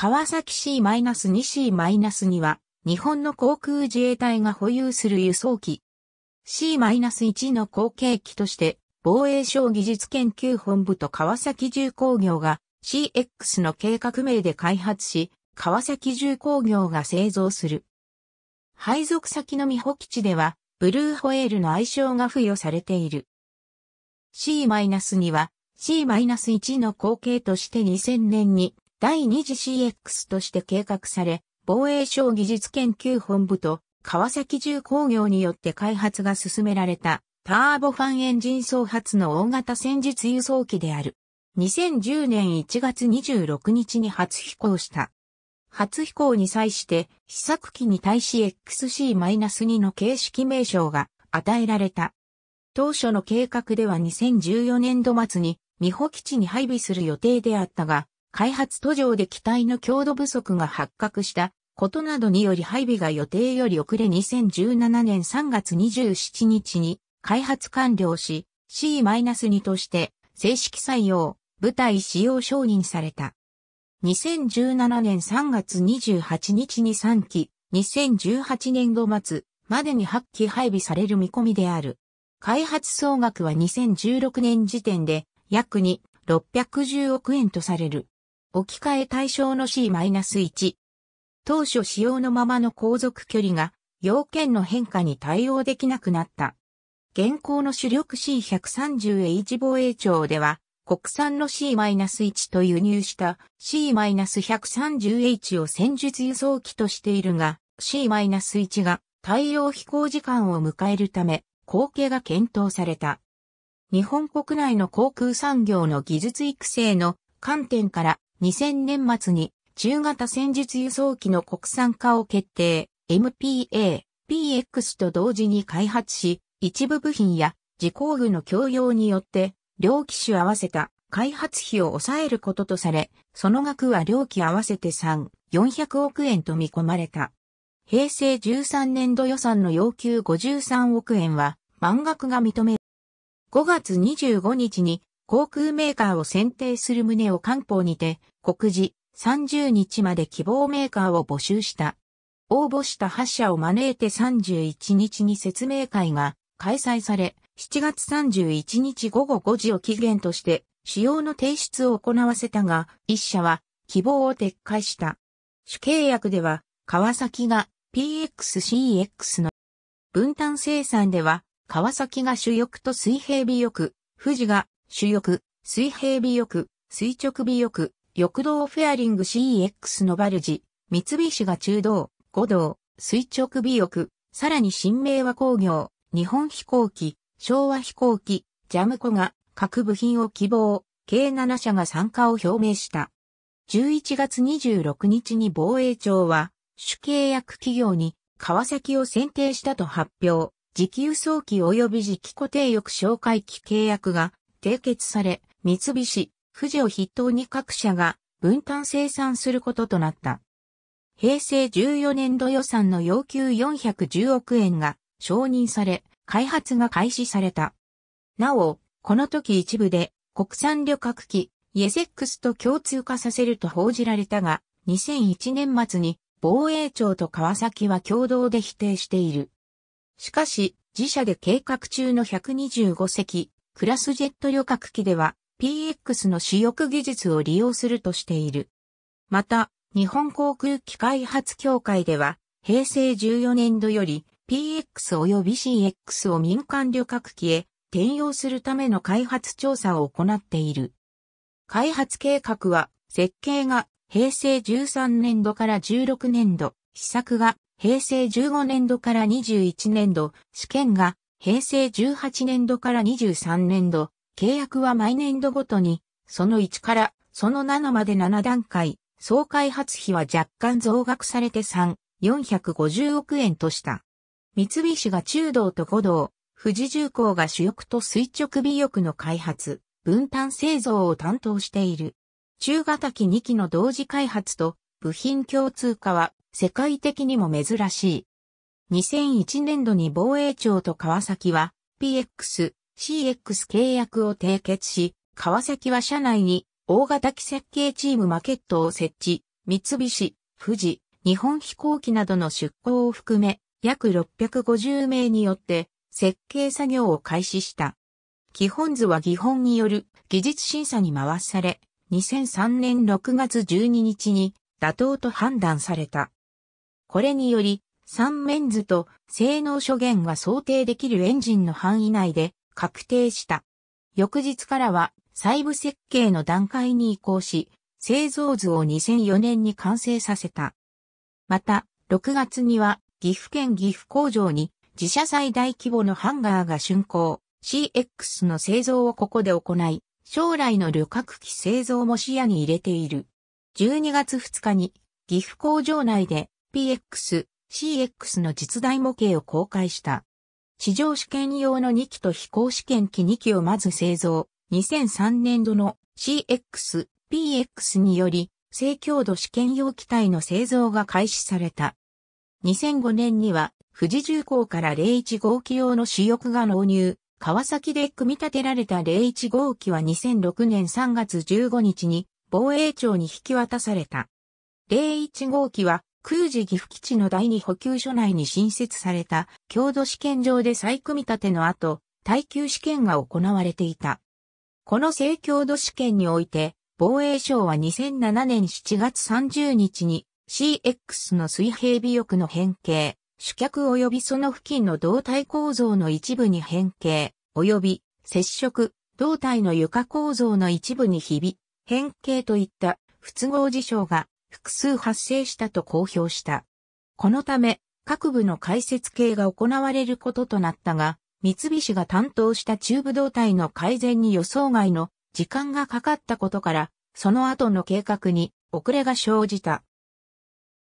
川崎 C-2C-2 は、日本の航空自衛隊が保有する輸送機。C-1 の後継機として、防衛省技術研究本部と川崎重工業が CX の計画名で開発し、川崎重工業が製造する。配属先の美保基地では、ブルーホエールの愛称が付与されている。C-2 は C-1 の後継として2000年に第2次 CX として計画され、防衛省技術研究本部と川崎重工業によって開発が進められたターボファンエンジン総発の大型戦術輸送機である。2010年1月26日に初飛行した。初飛行に際して試作機に対し XC-2 の形式名称が与えられた。当初の計画では2014年度末に美保基地に配備する予定であったが、開発途上で機体の強度不足が発覚したことなどにより配備が予定より遅れ2017年3月27日に開発完了し C-2 として正式採用、部隊使用承認された。2017年3月28日に3機、2018年度末までに8機配備される見込みである。開発総額は2016年時点で約に610億円とされる。置き換え対象の C-1。当初使用のままの航続距離が要件の変化に対応できなくなった。現行の主力 C130H 防衛庁では、国産の C-1 と輸入した C-130H を戦術輸送機としているが、C-1 が対応飛行時間を迎えるため、後継が検討された。日本国内の航空産業の技術育成の観点から2000年末に中型戦術輸送機の国産化を決定、MPA、PX と同時に開発し、一部部品や自工具の供用によって、両機種合わせた開発費を抑えることとされ、その額は両機合わせて3、400億円と見込まれた。平成13年度予算の要求53億円は、満額が認め、5月25日に航空メーカーを選定する旨を官報にて、告示30日まで希望メーカーを募集した。応募した8社を招いて31日に説明会が開催され、7月31日午後5時を期限として、使用の提出を行わせたが、1社は希望を撤回した。主契約では、川崎が PXCX の分担生産では、川崎が主翼と水平尾翼、富士が主翼、水平尾翼、垂直尾翼、翼道フェアリング CEX のバルジ、三菱が中道、五道、垂直尾翼、さらに新名和工業、日本飛行機、昭和飛行機、ジャムコが各部品を希望、計7社が参加を表明した。11月26日に防衛庁は、主契約企業に川崎を選定したと発表、時給早期及び時期固定翼紹介機契約が締結され、三菱、富士を筆頭に各社が分担生産することとなった。平成14年度予算の要求410億円が承認され、開発が開始された。なお、この時一部で国産旅客機イエセックスと共通化させると報じられたが、2001年末に防衛庁と川崎は共同で否定している。しかし、自社で計画中の125隻、クラスジェット旅客機では PX の主翼技術を利用するとしている。また、日本航空機開発協会では、平成14年度より PX 及び CX を民間旅客機へ転用するための開発調査を行っている。開発計画は、設計が平成13年度から16年度、試作が平成15年度から21年度、試験が平成18年度から23年度、契約は毎年度ごとに、その1からその7まで7段階、総開発費は若干増額されて3、450億円とした。三菱が中道と五道、富士重工が主翼と垂直尾翼の開発、分担製造を担当している。中型機2機の同時開発と部品共通化は世界的にも珍しい。2001年度に防衛庁と川崎は PX、CX 契約を締結し、川崎は社内に大型機設計チームマケットを設置、三菱、富士、日本飛行機などの出向を含め、約650名によって設計作業を開始した。基本図は基本による技術審査に回され、2003年6月12日に妥当と判断された。これにより、三面図と性能諸元が想定できるエンジンの範囲内で確定した。翌日からは細部設計の段階に移行し、製造図を2004年に完成させた。また、6月には岐阜県岐阜工場に自社最大規模のハンガーが竣工、CX の製造をここで行い、将来の旅客機製造も視野に入れている。12月2日に岐阜工場内で PX CX の実大模型を公開した。地上試験用の2機と飛行試験機2機をまず製造。2003年度の CX、PX により、正強度試験用機体の製造が開始された。2005年には、富士重工から01号機用の主翼が納入。川崎で組み立てられた01号機は2006年3月15日に防衛庁に引き渡された。01号機は空自岐阜基地の第二補給所内に新設された郷土試験場で再組み立ての後、耐久試験が行われていた。この正郷土試験において、防衛省は2007年7月30日に CX の水平尾翼の変形、主脚及びその付近の胴体構造の一部に変形、及び接触、胴体の床構造の一部にひび、変形といった不都合事象が複数発生したと公表した。このため、各部の解説系が行われることとなったが、三菱が担当した中部動態の改善に予想外の時間がかかったことから、その後の計画に遅れが生じた。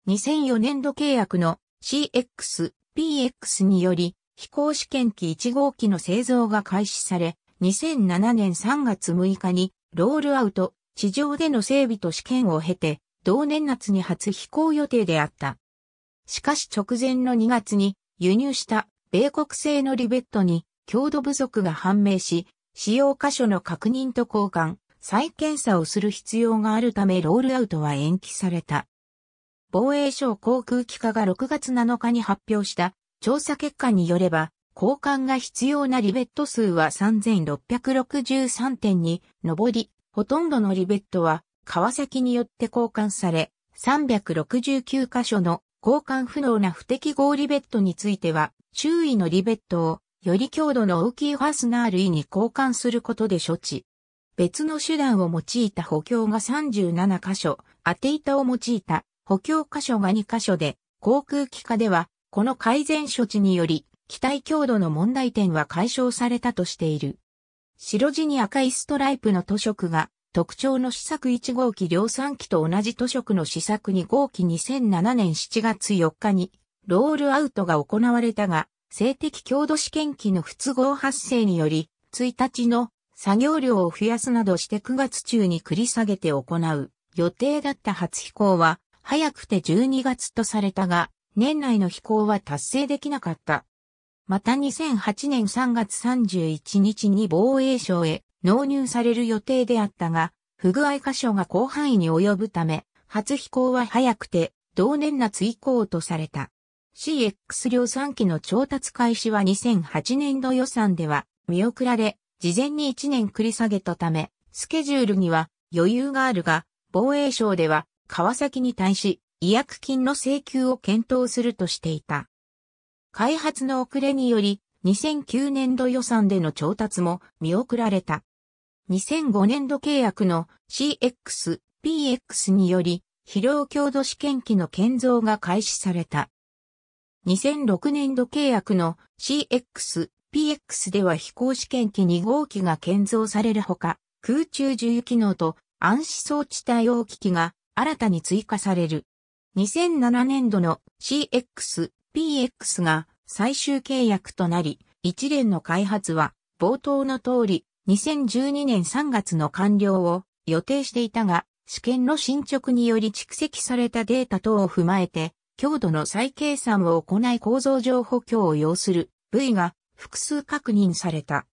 2004年度契約の CX、PX により、飛行試験機1号機の製造が開始され、2007年3月6日にロールアウト、地上での整備と試験を経て、同年夏に初飛行予定であった。しかし直前の2月に輸入した米国製のリベットに強度不足が判明し、使用箇所の確認と交換、再検査をする必要があるためロールアウトは延期された。防衛省航空機課が6月7日に発表した調査結果によれば、交換が必要なリベット数は3663点に上り、ほとんどのリベットは川崎によって交換され、369箇所の交換不能な不適合リベットについては、周囲のリベットをより強度の大きいファスナー類に交換することで処置。別の手段を用いた補強が37箇所、当て板を用いた補強箇所が2箇所で、航空機下では、この改善処置により、機体強度の問題点は解消されたとしている。白地に赤いストライプの塗色が特徴の試作1号機量産機と同じ図色の試作2号機2007年7月4日にロールアウトが行われたが、性的強度試験機の不都合発生により、1日の作業量を増やすなどして9月中に繰り下げて行う予定だった初飛行は早くて12月とされたが、年内の飛行は達成できなかった。また2008年3月31日に防衛省へ納入される予定であったが、不具合箇所が広範囲に及ぶため、初飛行は早くて、同年夏以降とされた。CX 量産機の調達開始は2008年度予算では見送られ、事前に1年繰り下げたため、スケジュールには余裕があるが、防衛省では川崎に対し、違約金の請求を検討するとしていた。開発の遅れにより、2009年度予算での調達も見送られた。2005年度契約の CX、PX により、疲労強度試験機の建造が開始された。2006年度契約の CX、PX では飛行試験機2号機が建造されるほか、空中重油機能と暗視装置対応機器が新たに追加される。2007年度の CX、PX が最終契約となり、一連の開発は冒頭の通り2012年3月の完了を予定していたが、試験の進捗により蓄積されたデータ等を踏まえて、強度の再計算を行い構造上補強を要する部位が複数確認された。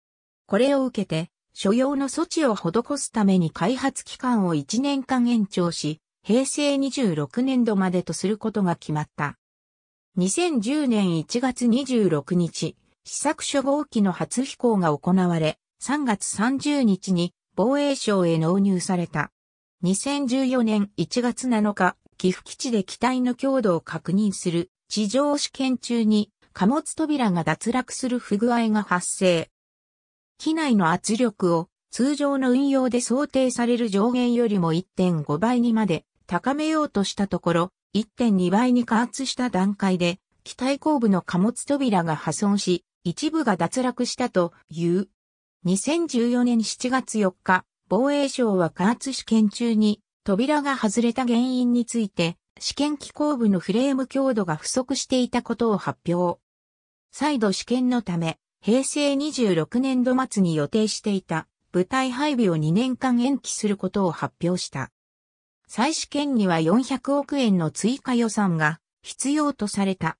これを受けて、所要の措置を施すために開発期間を1年間延長し、平成26年度までとすることが決まった。2010年1月26日、試作初号機の初飛行が行われ、3月30日に防衛省へ納入された。2014年1月7日、岐阜基地で機体の強度を確認する地上試験中に貨物扉が脱落する不具合が発生。機内の圧力を通常の運用で想定される上限よりも1.5倍にまで高めようとしたところ、1.2倍に加圧した段階で、機体後部の貨物扉が破損し、一部が脱落したという。2014年7月4日、防衛省は加圧試験中に扉が外れた原因について、試験機構部のフレーム強度が不足していたことを発表。再度試験のため、平成26年度末に予定していた部隊配備を2年間延期することを発表した。再試験には400億円の追加予算が必要とされた。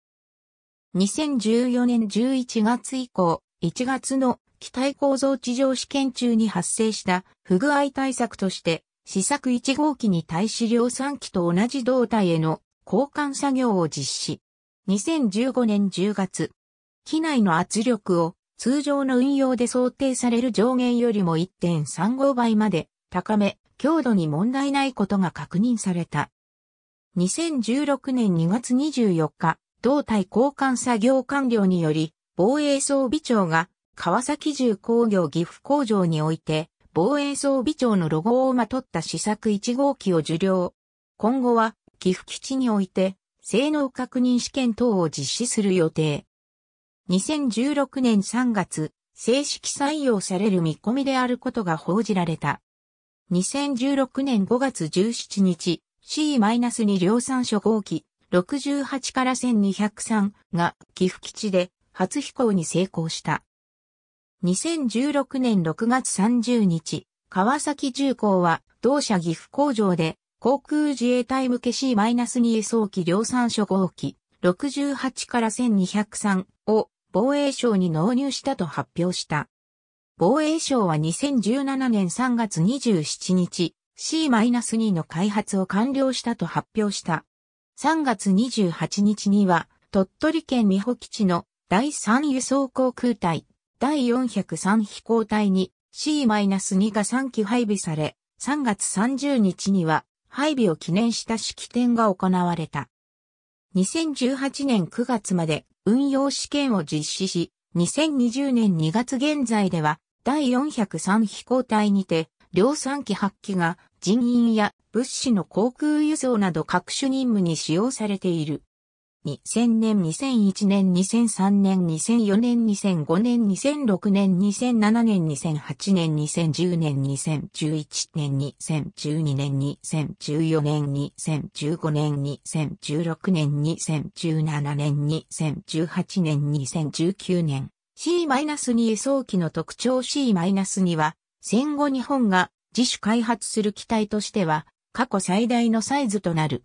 2014年11月以降、1月の機体構造地上試験中に発生した不具合対策として、試作1号機に対し量産機と同じ胴体への交換作業を実施。2015年10月、機内の圧力を通常の運用で想定される上限よりも1.35倍まで高め、強度に問題ないことが確認された。2016年2月24日、胴体交換作業完了により、防衛装備庁が川崎重工業岐阜工場において、防衛装備庁のロゴをまとった試作1号機を受領。今後は岐阜基地において、性能確認試験等を実施する予定。2016年3月、正式採用される見込みであることが報じられた。2016年5月17日、C-2 量産初号機68から1203が岐阜基地で初飛行に成功した。2016年6月30日、川崎重工は同社岐阜工場で航空自衛隊向け C-2 輸送機量産初号機68から1203を防衛省に納入したと発表した。防衛省は2017年3月27日、C-2 の開発を完了したと発表した。3月28日には、鳥取県美保基地の第3輸送航空隊、第403飛行隊に C-2 が3機配備され、3月30日には配備を記念した式典が行われた。2018年9月まで運用試験を実施し、2020年2月現在では第403飛行隊にて、量産機8機が人員や物資の航空輸送など各種任務に使用されている。2000年、2001年、2003年、2004年、2005年、2006年、2007年、2008年、2010年、2011年、2012年、2014年、2015年、2016年、2017年、2018年、2019年。C-2 輸送機の特徴 C-2 は、戦後日本が自主開発する機体としては、過去最大のサイズとなる。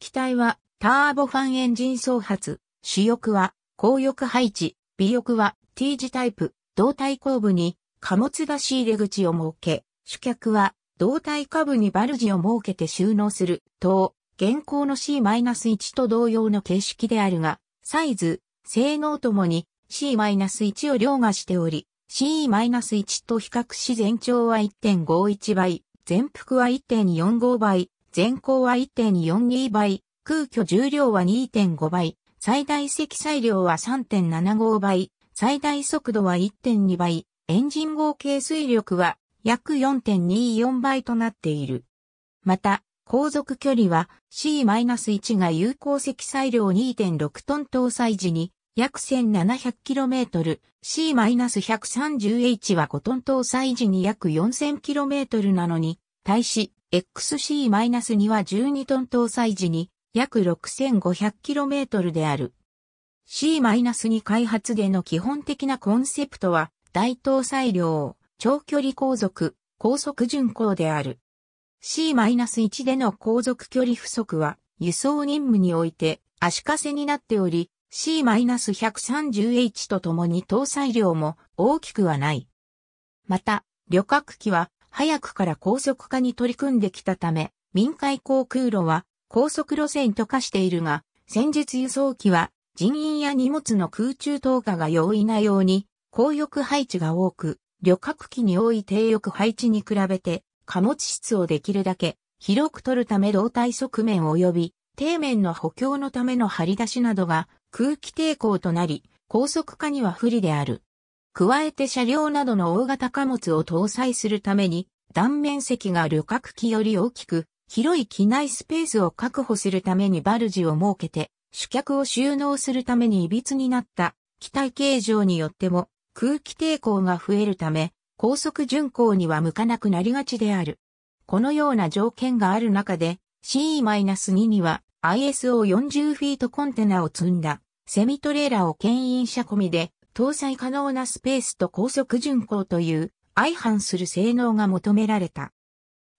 機体は、ターボファンエンジン総発、主翼は、高翼配置、尾翼は T 字タイプ、胴体後部に貨物出し入れ口を設け、主脚は胴体下部にバルジを設けて収納する、等、現行の C-1 と同様の形式であるが、サイズ、性能ともに C-1 を凌駕しており、c 1と比較し全長は1.51倍、全幅は1.45倍、全高は1.42倍、空虚重量は2.5倍、最大積載量は3.75倍、最大速度は1.2倍、エンジン合計推力は約4.24倍となっている。また、航続距離は C-1 が有効積載量2.6トン搭載時に約 1700km、C-130H は5トン搭載時に約 4000km なのに、対し、XC-2 は12トン搭載時に約 6500km である。C-2 開発での基本的なコンセプトは、大搭載量、長距離航続、高速巡航である。C-1 での航続距離不足は、輸送任務において足かせになっており、C-130H とともに搭載量も大きくはない。また、旅客機は早くから高速化に取り組んできたため、民間航空路は高速路線と化しているが、戦術輸送機は人員や荷物の空中投下が容易なように、高翼配置が多く、旅客機に多い低翼配置に比べて、貨物室をできるだけ広く取るため胴体側面及び底面の補強のための張り出しなどが空気抵抗となり、高速化には不利である。加えて車両などの大型貨物を搭載するために、断面積が旅客機より大きく、広い機内スペースを確保するためにバルジを設けて、主客を収納するために歪になった機体形状によっても空気抵抗が増えるため、高速巡航には向かなくなりがちである。このような条件がある中で CE-2 には ISO40 フィートコンテナを積んだセミトレーラーを牽引車込みで搭載可能なスペースと高速巡航という相反する性能が求められた。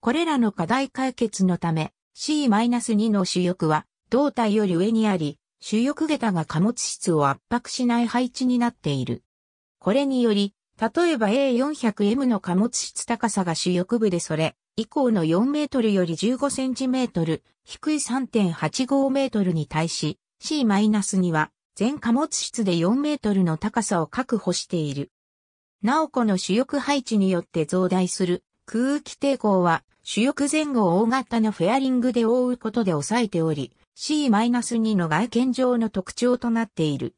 これらの課題解決のため C-2 の主翼は胴体より上にあり、主翼桁が貨物室を圧迫しない配置になっている。これにより、例えば A400M の貨物室高さが主翼部でそれ以降の4メートルより15センチメートル低い3.85メートルに対し C-2 は全貨物室で4メートルの高さを確保している。なおこの主翼配置によって増大する空気抵抗は主翼前後を大型のフェアリングで覆うことで抑えており、C-2 の外見上の特徴となっている。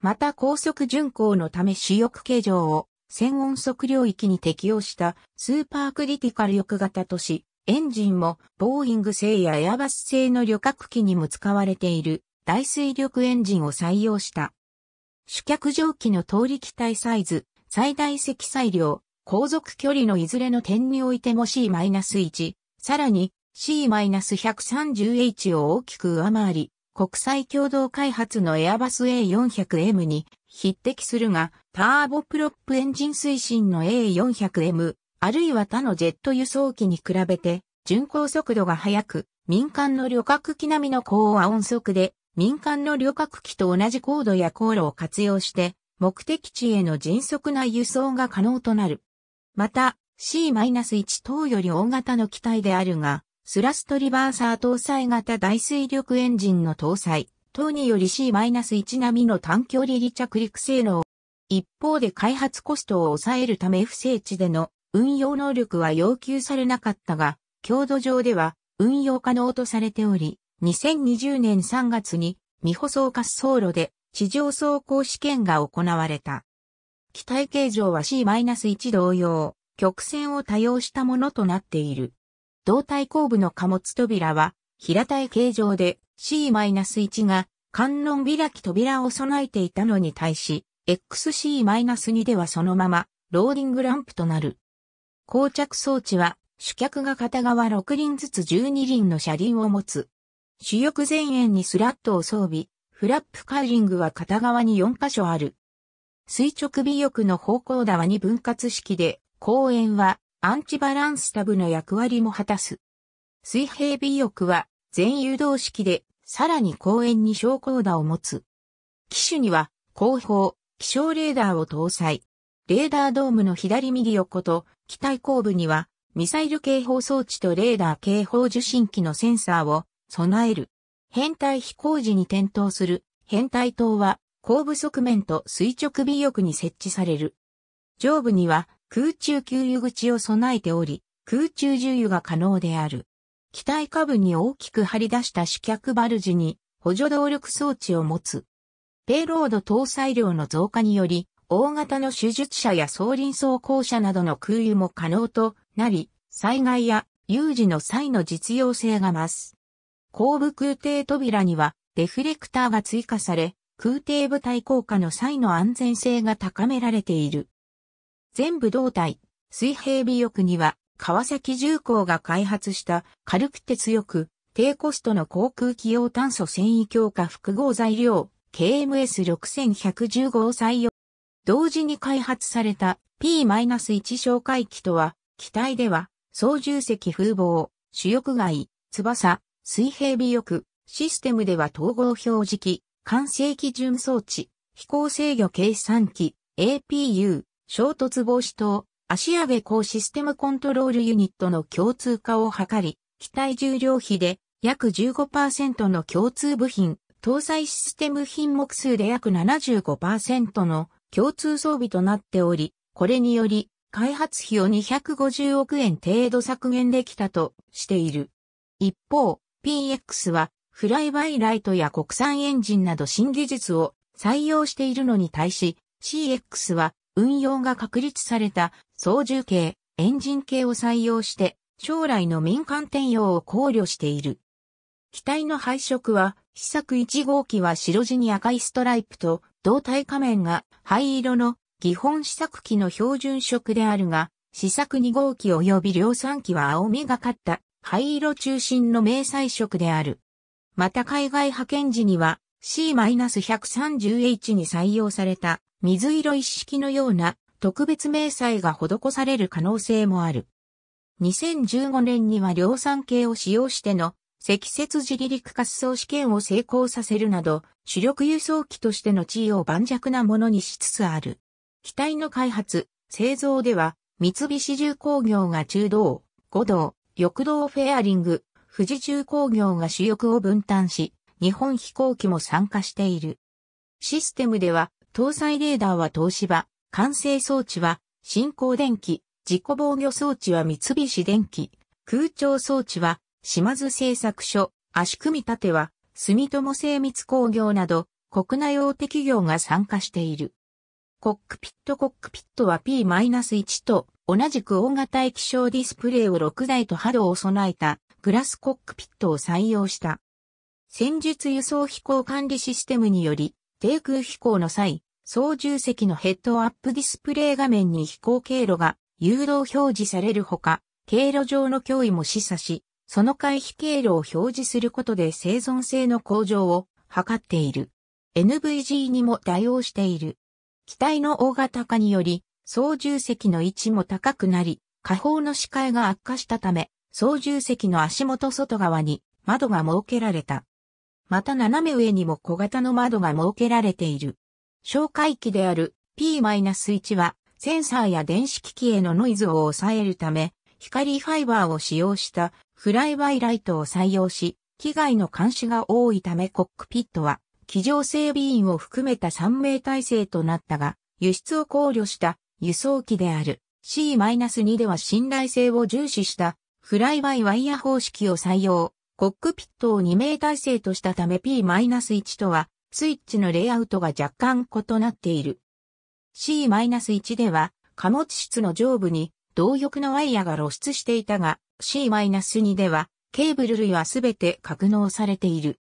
また高速巡航のため主翼形状を専音速領域に適用したスーパークリティカル翼型とし、エンジンもボーイング製やエアバス製の旅客機にも使われている大水力エンジンを採用した。主脚蒸気の通り機体サイズ、最大積載量、航続距離のいずれの点においても C-1、さらに C-130H を大きく上回り、国際共同開発のエアバス A400M に匹敵するが、ターボプロップエンジン推進の A400M、あるいは他のジェット輸送機に比べて、巡航速度が速く、民間の旅客機並みの高音速で民間の旅客機と同じ高度や航路を活用して、目的地への迅速な輸送が可能となる。また、C-1 等より大型の機体であるが、スラストリバーサー搭載型大水力エンジンの搭載、等により C-1 並みの短距離離着陸性能。一方で開発コストを抑えるため不正地での運用能力は要求されなかったが、強度上では運用可能とされており、2020年3月に、未舗装滑走路で地上走行試験が行われた。機体形状は C-1 同様、曲線を多用したものとなっている。胴体後部の貨物扉は平たい形状で C-1 が観音開き扉を備えていたのに対し、XC-2 ではそのままローリングランプとなる。膠着装置は主脚が片側6輪ずつ12輪の車輪を持つ主翼前縁にスラットを装備、フラップカーリングは片側に4箇所ある。垂直尾翼の方向側に分割式で、後円はアンチバランスタブの役割も果たす。水平尾翼は全誘導式で、さらに後円に昇降打を持つ。機種には後方、気象レーダーを搭載。レーダードームの左右横と、機体後部には、ミサイル警報装置とレーダー警報受信機のセンサーを備える。変態飛行時に点灯する変態灯は後部側面と垂直尾翼に設置される。上部には空中給油口を備えており、空中重油が可能である。機体下部に大きく張り出した主脚バルジに補助動力装置を持つ。ペイロード搭載量の増加により、大型の手術車や総輪装甲車などの空輸も可能となり、災害や有事の際の実用性が増す。後部空挺扉にはデフレクターが追加され、空挺部隊降下の際の安全性が高められている。全部胴体、水平尾翼には、川崎重工が開発した軽くて強く、低コストの航空機用炭素繊維強化複合材料、KMS6115 を採用。同時に開発された P-1 哨戒機とは、機体では、操縦席風防、主翼外、翼、水平尾翼、システムでは統合表示器、完成基準装置、飛行制御計算機、APU、衝突防止等、足上げ高システムコントロールユニットの共通化を図り、機体重量比で約15%の共通部品、搭載システム品目数で約75%の共通装備となっており、これにより、開発費を250億円程度削減できたとしている。一方、PX はフライバイライトや国産エンジンなど新技術を採用しているのに対し CX は運用が確立された操縦系、エンジン系を採用して将来の民間転用を考慮している。機体の配色は、試作1号機は白地に赤いストライプと、胴体仮面が灰色の基本試作機の標準色であるが、試作2号機及び量産機は青みがかった灰色中心の明細色である。また海外派遣時には C-130H に採用された水色一式のような特別明細が施される可能性もある。2015年には量産系を使用しての積雪自離陸滑走試験を成功させるなど主力輸送機としての地位を盤石なものにしつつある。機体の開発、製造では三菱重工業が中道、五道、翼道フェアリング、富士重工業が主翼を分担し、日本飛行機も参加している。システムでは、搭載レーダーは東芝、完成装置は、新興電機、自己防御装置は三菱電機、空調装置は、島津製作所、足組み立ては、住友精密工業など、国内大手企業が参加している。コックピットコックピットは P-1 と同じく大型液晶ディスプレイを6台と波動を備えたグラスコックピットを採用した。戦術輸送飛行管理システムにより、低空飛行の際、操縦席のヘッドアップディスプレイ画面に飛行経路が誘導表示されるほか、経路上の脅威も示唆し、その回避経路を表示することで生存性の向上を図っている。NVG にも対応している。機体の大型化により、操縦席の位置も高くなり、下方の視界が悪化したため、操縦席の足元外側に窓が設けられた。また斜め上にも小型の窓が設けられている。哨戒機である P-1 はセンサーや電子機器へのノイズを抑えるため、光ファイバーを使用したフライバイライトを採用し、機外の監視が多いためコックピットは、機上整備員を含めた3名体制となったが、輸出を考慮した輸送機である C-2 では信頼性を重視したフライバイワイヤ方式を採用。コックピットを2名体制としたため P-1 とはスイッチのレイアウトが若干異なっている。C-1 では貨物室の上部に同翼のワイヤが露出していたが C-2 ではケーブル類はすべて格納されている。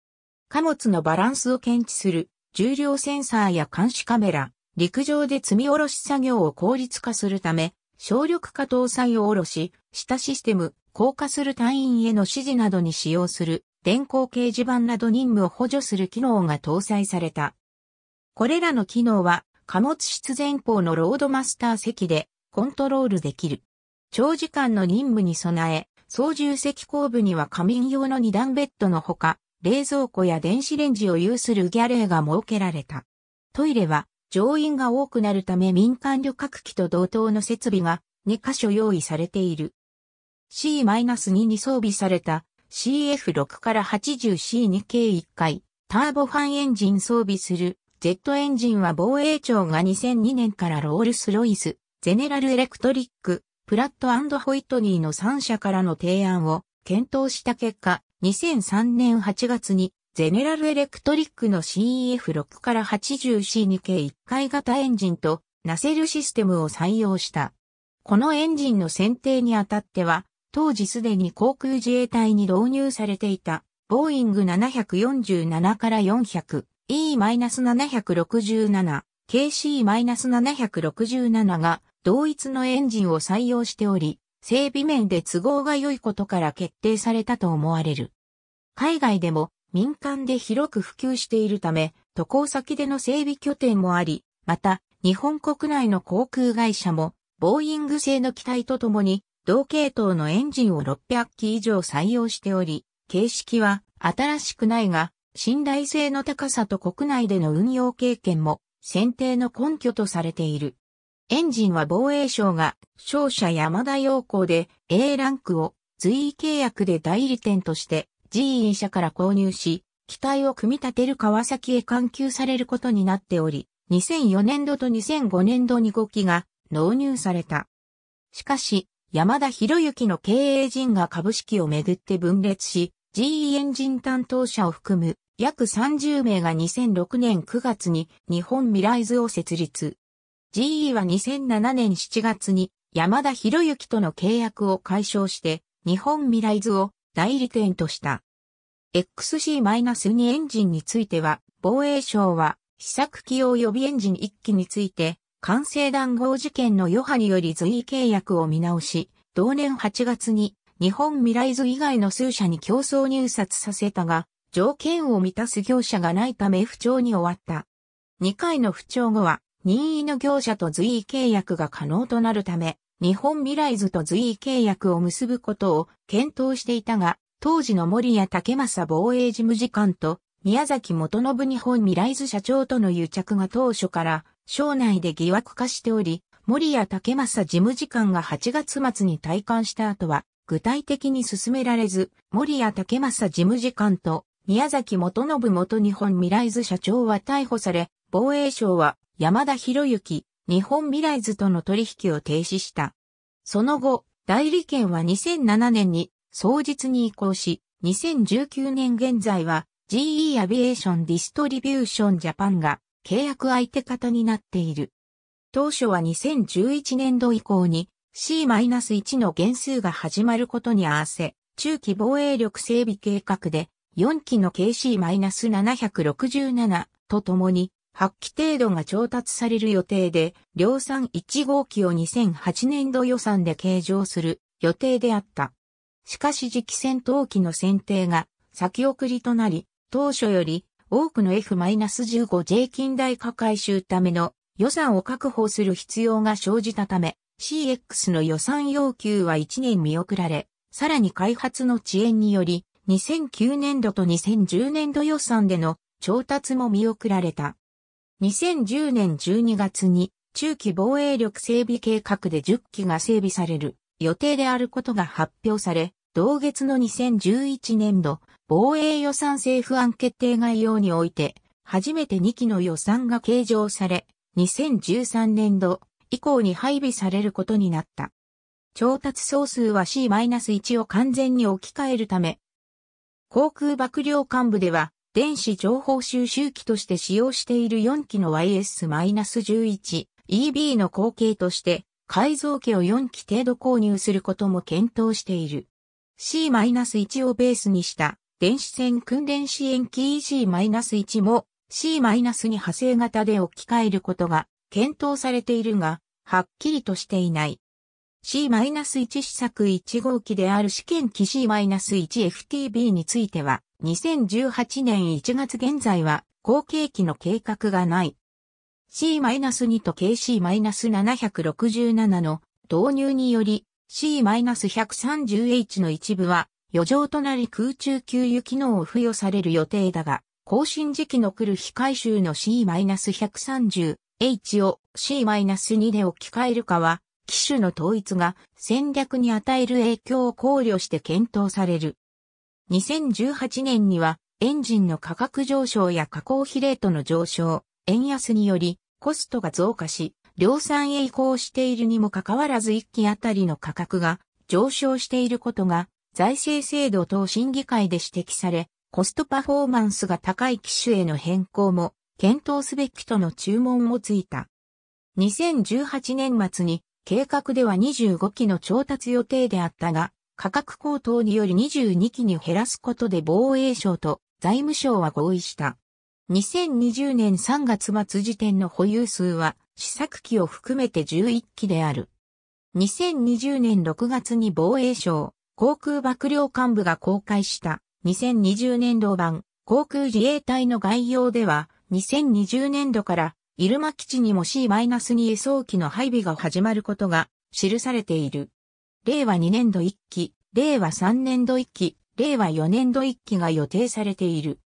貨物のバランスを検知する重量センサーや監視カメラ、陸上で積み下ろし作業を効率化するため、省力化搭載を下ろし、下システム、降下する隊員への指示などに使用する電光掲示板など任務を補助する機能が搭載された。これらの機能は貨物室前方のロードマスター席でコントロールできる。長時間の任務に備え、操縦席後部には仮眠用の二段ベッドのほか、冷蔵庫や電子レンジを有するギャレーが設けられた。トイレは乗員が多くなるため民間旅客機と同等の設備が2箇所用意されている。C-2 に装備された CF6 から 80C2 系1回、ターボファンエンジン装備する、Z エンジンは防衛庁が2002年からロールスロイス、ゼネラルエレクトリック、プラットホイトニーの3社からの提案を検討した結果、2003年8月にゼネラルエレクトリックの CF6 e から 80C2 系1階型エンジンとナセルシステムを採用した。このエンジンの選定にあたっては、当時すでに航空自衛隊に導入されていた、ボーイング747から 400E-767、KC-767 が同一のエンジンを採用しており、整備面で都合が良いことから決定されたと思われる。海外でも民間で広く普及しているため、渡航先での整備拠点もあり、また、日本国内の航空会社も、ボーイング製の機体とともに、同系統のエンジンを600機以上採用しており、形式は新しくないが、信頼性の高さと国内での運用経験も選定の根拠とされている。エンジンは防衛省が商社山田洋行で A ランクを随意契約で代理店として G 社から購入し、機体を組み立てる川崎へ換球されることになっており、2004年度と2005年度に5機が納入された。しかし、山田博之の経営陣が株式をめぐって分裂し、GE エンジン担当者を含む約30名が2006年9月に日本未来図を設立。GE は2007年7月に山田博之との契約を解消して日本未来図を代理店とした。XC-2 エンジンについては、防衛省は、試作機用予備エンジン1機について、完成談合事件の余波により随意契約を見直し、同年8月に日本未来図以外の数社に競争入札させたが、条件を満たす業者がないため不調に終わった。2回の不調後は、任意の業者と随意契約が可能となるため、日本未来図と随意契約を結ぶことを検討していたが、当時の森谷武正防衛事務次官と宮崎元信日本未来図社長との癒着が当初から省内で疑惑化しており、森谷武正事務次官が8月末に退官した後は具体的に進められず、森谷武正事務次官と宮崎元信元日本未来図社長は逮捕され、防衛省は山田博之、日本未来図との取引を停止した。その後、代理権は2007年に創日に移行し、2019年現在は GE アビエーションディストリビューションジャパンが契約相手方になっている。当初は2011年度以降に C-1 の減数が始まることに合わせ、中期防衛力整備計画で4期の KC-767 とともに8期程度が調達される予定で、量産1号機を2008年度予算で計上する予定であった。しかし次期戦闘機の選定が先送りとなり、当初より多くの F-15J 近代化改修ための予算を確保する必要が生じたため、CX の予算要求は1年見送られ、さらに開発の遅延により、2009年度と2010年度予算での調達も見送られた。2010年12月に中期防衛力整備計画で10機が整備される予定であることが発表され、同月の2011年度、防衛予算政府案決定概要において、初めて2期の予算が計上され、2013年度以降に配備されることになった。調達総数は C-1 を完全に置き換えるため、航空幕僚幹部では、電子情報収集機として使用している4機の YS-11、EB の後継として、改造機を4機程度購入することも検討している。C-1 をベースにした電子線訓練支援機 EG-1 も C- 2派生型で置き換えることが検討されているが、はっきりとしていない。C-1 試作1号機である試験機 C-1FTB については、2018年1月現在は後継機の計画がない。C-2 と KC-767 の導入により、C-130H の一部は余剰となり空中給油機能を付与される予定だが、更新時期の来る非回収の C-130H を C-2 で置き換えるかは、機種の統一が戦略に与える影響を考慮して検討される。2018年にはエンジンの価格上昇や加工比レートの上昇、円安によりコストが増加し、量産へ移行しているにもかかわらず1機あたりの価格が上昇していることが財政制度等審議会で指摘され、コストパフォーマンスが高い機種への変更も検討すべきとの注文もついた。2018年末に計画では25機の調達予定であったが、価格高騰により22機に減らすことで防衛省と財務省は合意した。2020年3月末時点の保有数は試作機を含めて11機である。2020年6月に防衛省航空幕僚幹部が公開した2020年度版航空自衛隊の概要では2020年度から入間基地にも C-2 輸送機の配備が始まることが記されている。令和2年度1期、令和3年度1期、令和4年度1期が予定されている。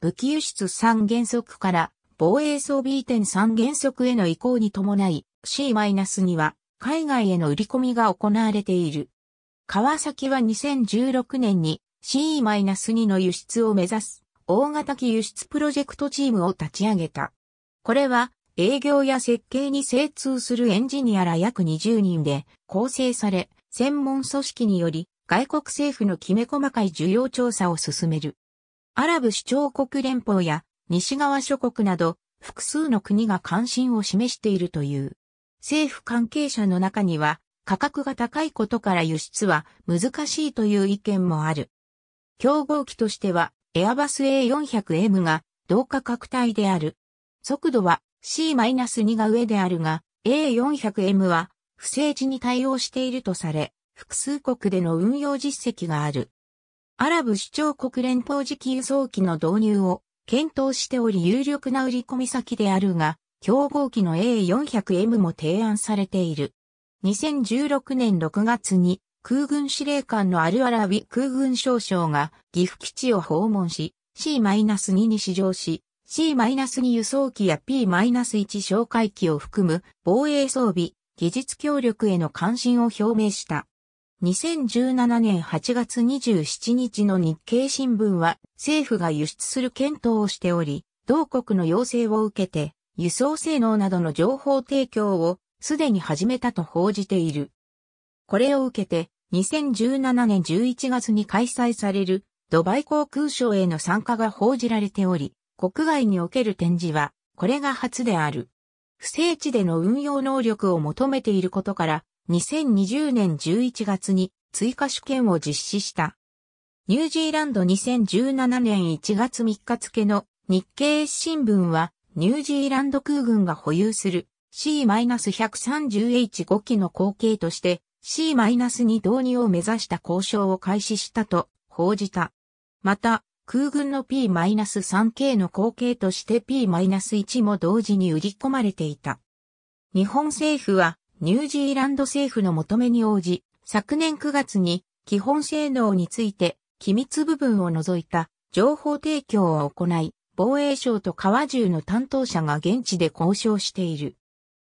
武器輸出3原則から防衛装備移転3原則への移行に伴い C-2 は海外への売り込みが行われている。川崎は2016年に C-2 の輸出を目指す大型機輸出プロジェクトチームを立ち上げた。これは営業や設計に精通するエンジニアら約20人で構成され、専門組織により外国政府のきめ細かい需要調査を進める。アラブ首長国連邦や西側諸国など複数の国が関心を示しているという。政府関係者の中には価格が高いことから輸出は難しいという意見もある。競合機としてはエアバス A400M が同価格帯である。速度は C-2 が上であるが A400M は不正地に対応しているとされ、複数国での運用実績がある。アラブ首長国連邦時期輸送機の導入を検討しており有力な売り込み先であるが、競合機の A400M も提案されている。2016年6月に空軍司令官のアルアラビ空軍少将が岐阜基地を訪問し、C-2 に試乗し、C-2 輸送機や P-1 哨戒機を含む防衛装備、技術協力への関心を表明した。2017年8月27日の日経新聞は政府が輸出する検討をしており、同国の要請を受けて輸送性能などの情報提供をすでに始めたと報じている。これを受けて2017年11月に開催されるドバイ航空ショーへの参加が報じられており、国外における展示はこれが初である。不正地での運用能力を求めていることから、2020年11月に追加試験を実施した。ニュージーランド2017年1月3日付の日経新聞はニュージーランド空軍が保有する C-130H5 機の後継として C-2 導入を目指した交渉を開始したと報じた。また、空軍の P-3K の後継として P-1 も同時に売り込まれていた。日本政府はニュージーランド政府の求めに応じ、昨年9月に基本性能について機密部分を除いた情報提供を行い、防衛省と川銃の担当者が現地で交渉している。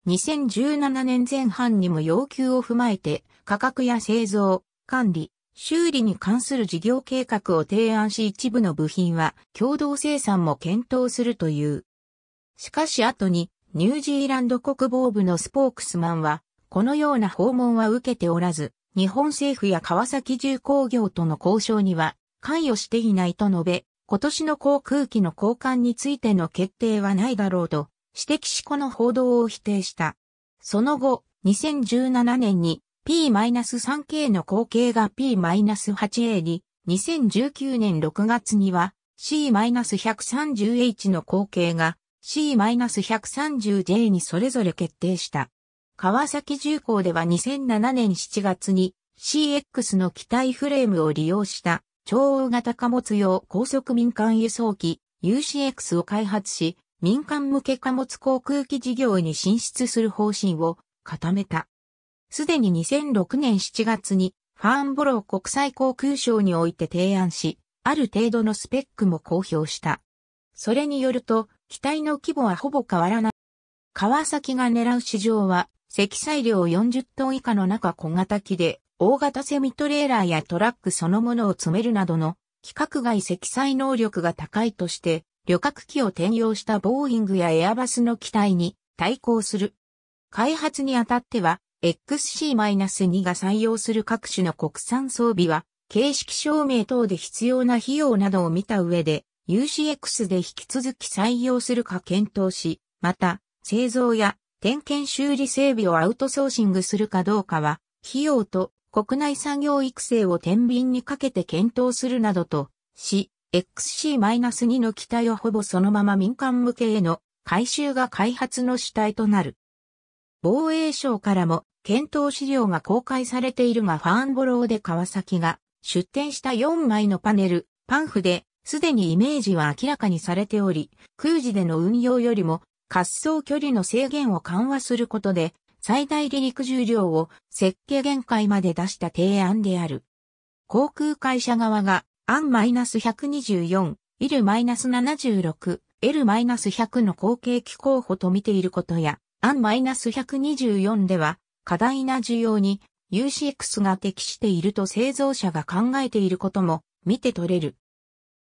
2017年前半にも要求を踏まえて価格や製造、管理、修理に関する事業計画を提案し一部の部品は共同生産も検討するという。しかし後にニュージーランド国防部のスポークスマンは、このような訪問は受けておらず、日本政府や川崎重工業との交渉には関与していないと述べ、今年の航空機の交換についての決定はないだろうと指摘しこの報道を否定した。その後、2017年に P-3K の後継が P-8A に、2019年6月には C-130H の後継が C-130J にそれぞれ決定した。川崎重工では2007年7月に CX の機体フレームを利用した超大型貨物用高速民間輸送機 UCX を開発し、民間向け貨物航空機事業に進出する方針を固めた。すでに2006年7月にファーンボロー国際航空省において提案し、ある程度のスペックも公表した。それによると、機体の規模はほぼ変わらない。川崎が狙う市場は、積載量40トン以下の中小型機で、大型セミトレーラーやトラックそのものを詰めるなどの、規格外積載能力が高いとして、旅客機を転用したボーイングやエアバスの機体に対抗する。開発にあたっては、XC-2 が採用する各種の国産装備は、形式証明等で必要な費用などを見た上で、UCX で引き続き採用するか検討し、また、製造や点検修理整備をアウトソーシングするかどうかは、費用と国内産業育成を天秤にかけて検討するなどとし、XC-2 の機体をほぼそのまま民間向けへの回収が開発の主体となる。防衛省からも検討資料が公開されているがファーンボローで川崎が出展した4枚のパネル、パンフですでにイメージは明らかにされており、空自での運用よりも滑走距離の制限を緩和することで、最大離陸重量を設計限界まで出した提案である。航空会社側が、アン -124、イル -76、L-100 の後継機候補と見ていることや、アン -124 では、過大な需要に UCX が適していると製造者が考えていることも見て取れる。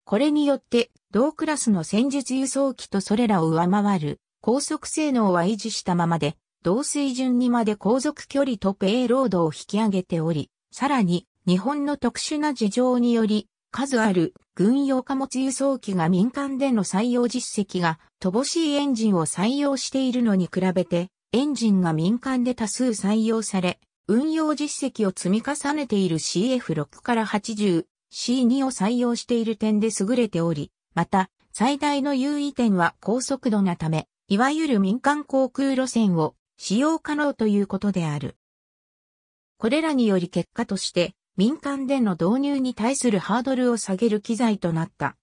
これによって、同クラスの戦術輸送機とそれらを上回る高速性能は維持したままで、同水準にまで航続距離とペイロードを引き上げており、さらに、日本の特殊な事情により、数ある軍用貨物輸送機が民間での採用実績が乏しいエンジンを採用しているのに比べて、エンジンが民間で多数採用され、運用実績を積み重ねている CF6 から80 C2 を採用している点で優れており、また、最大の優位点は高速度なため、いわゆる民間航空路線を使用可能ということである。これらにより結果として、民間での導入に対するハードルを下げる機材となった。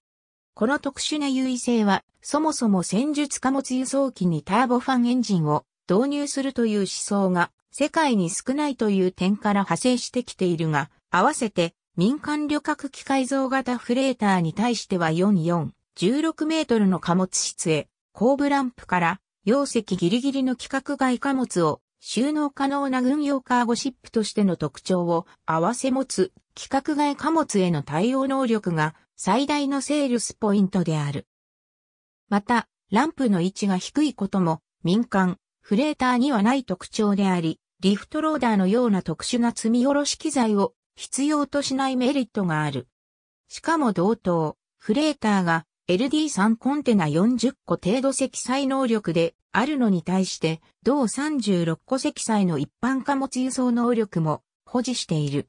この特殊な優位性は、そもそも戦術貨物輸送機にターボファンエンジンを導入するという思想が世界に少ないという点から派生してきているが、合わせて民間旅客機改造型フレーターに対しては44、16メートルの貨物室へ、後部ランプから、容積ギリギリの規格外貨物を収納可能な軍用カーゴシップとしての特徴を併せ持つ規格外貨物への対応能力が最大のセールスポイントである。また、ランプの位置が低いことも民間、フレーターにはない特徴であり、リフトローダーのような特殊な積み下ろし機材を必要としないメリットがある。しかも同等、フレーターが LD3 コンテナ40個程度積載能力であるのに対して、同36個積載の一般貨物輸送能力も保持している。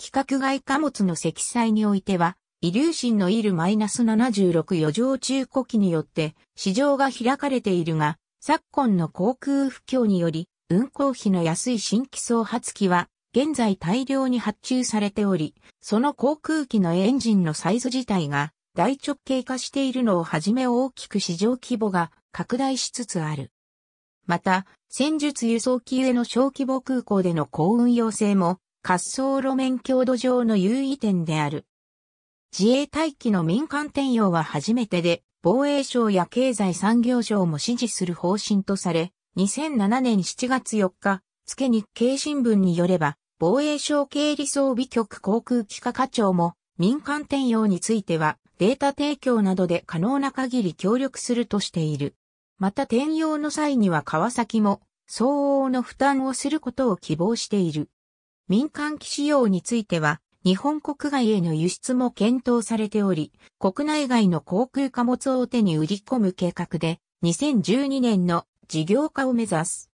規格外貨物の積載においては、イリューシンのイル -76 余剰中古機によって市場が開かれているが、昨今の航空不況により、運航費の安い新規創発機は現在大量に発注されており、その航空機のエンジンのサイズ自体が大直径化しているのをはじめ大きく市場規模が拡大しつつある。また、戦術輸送機への小規模空港での高運用性も滑走路面強度上の優位点である。自衛隊機の民間転用は初めてで、防衛省や経済産業省も支持する方針とされ、2007年7月4日、付日経新聞によれば、防衛省経理装備局航空機関課長も、民間転用については、データ提供などで可能な限り協力するとしている。また転用の際には川崎も、相応の負担をすることを希望している。民間機使用については、日本国外への輸出も検討されており、国内外の航空貨物を手に売り込む計画で、2012年の事業化を目指す。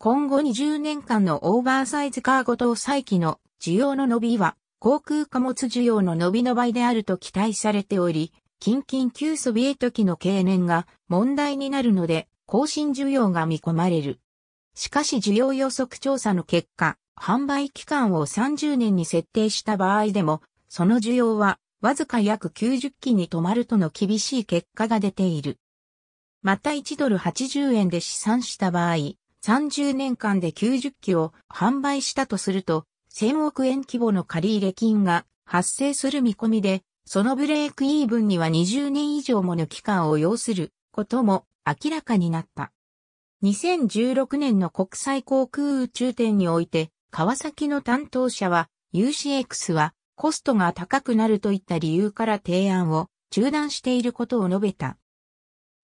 今後20年間のオーバーサイズカーご搭載機の需要の伸びは、航空貨物需要の伸びの倍であると期待されており、近々旧ソビエト機の経年が問題になるので、更新需要が見込まれる。しかし需要予測調査の結果、販売期間を30年に設定した場合でも、その需要はわずか約90機に止まるとの厳しい結果が出ている。また1ドル80円で試算した場合、30年間で90機を販売したとすると、1000億円規模の借入金が発生する見込みで、そのブレークイーブンには20年以上もの期間を要することも明らかになった。2016年の国際航空宇宙展において、川崎の担当者は、UCX はコストが高くなるといった理由から提案を中断していることを述べた。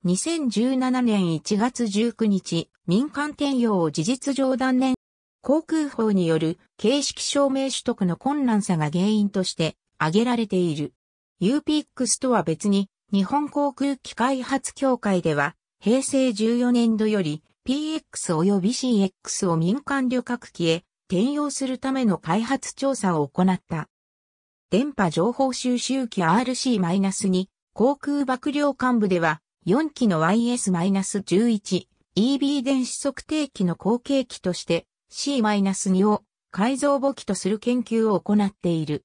2017年1月19日、民間転用を事実上断念。航空法による形式証明取得の困難さが原因として挙げられている。u p x とは別に、日本航空機開発協会では、平成14年度より PX 及び CX を民間旅客機へ転用するための開発調査を行った。電波情報収集機 RC-2 航空幕僚幹部では、4機の YS-11 EB 電子測定器の後継機として C-2 を改造母機とする研究を行っている。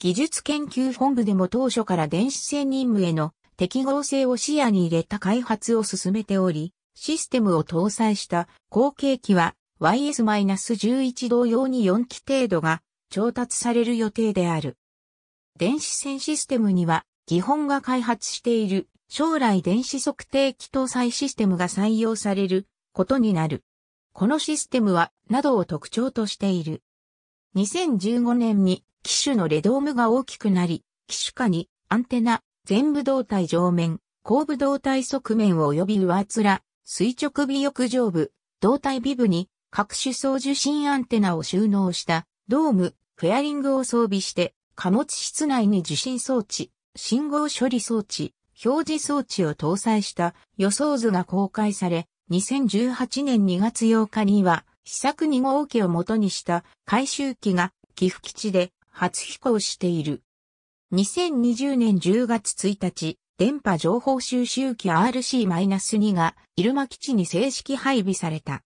技術研究本部でも当初から電子線任務への適合性を視野に入れた開発を進めており、システムを搭載した後継機は YS-11 同様に4機程度が調達される予定である。電子線システムには基本が開発している将来電子測定器搭載システムが採用されることになる。このシステムは、などを特徴としている。2015年に機種のレドームが大きくなり、機種化にアンテナ、全部胴体上面、後部胴体側面及び上面、垂直尾翼上部、胴体尾部に各種送受信アンテナを収納したドーム、フェアリングを装備して貨物室内に受信装置、信号処理装置、表示装置を搭載した予想図が公開され、2018年2月8日には、試作2号機を元にした回収機が寄付基地で初飛行している。2020年10月1日、電波情報収集機 RC-2 が入間基地に正式配備された。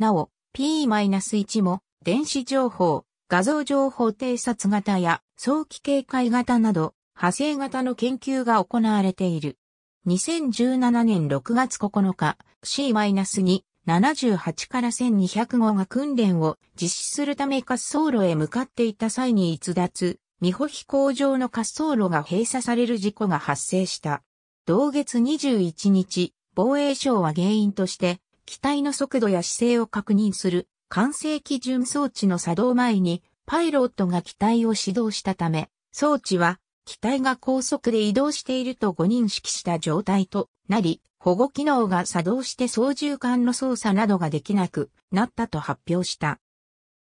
なお、P-1 も電子情報、画像情報偵察型や早期警戒型など派生型の研究が行われている。2017年6月9日、C-2 78から1200号が訓練を実施するため滑走路へ向かっていた際に逸脱、美保飛行場の滑走路が閉鎖される事故が発生した。同月21日、防衛省は原因として、機体の速度や姿勢を確認する、管制基準装置の作動前に、パイロットが機体を指導したため、装置は機体が高速で移動していると誤認識した状態となり、保護機能が作動して操縦桿の操作などができなくなったと発表した。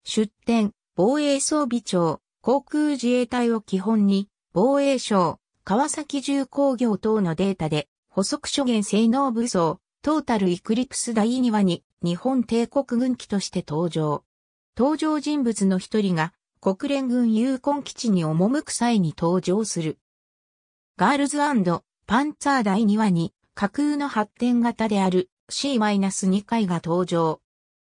出展、防衛装備庁、航空自衛隊を基本に、防衛省、川崎重工業等のデータで、補足諸元性能武装、トータルイクリプス第2話に日本帝国軍機として登場。登場人物の一人が国連軍有根基地に赴く際に登場する。ガールズパンツァー第2話に架空の発展型である C-2 回が登場。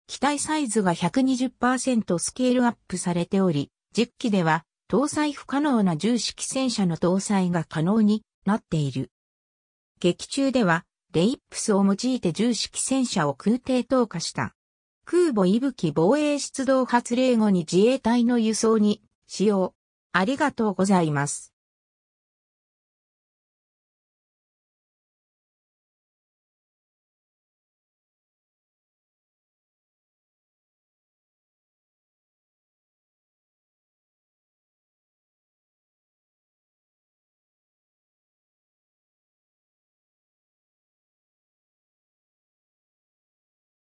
機体サイズが120%スケールアップされており、実機では搭載不可能な重式戦車の搭載が可能になっている。劇中ではレイップスを用いて重式戦車を空挺投下した。空母伊吹防衛出動発令後に自衛隊の輸送に使用。ありがとうございます。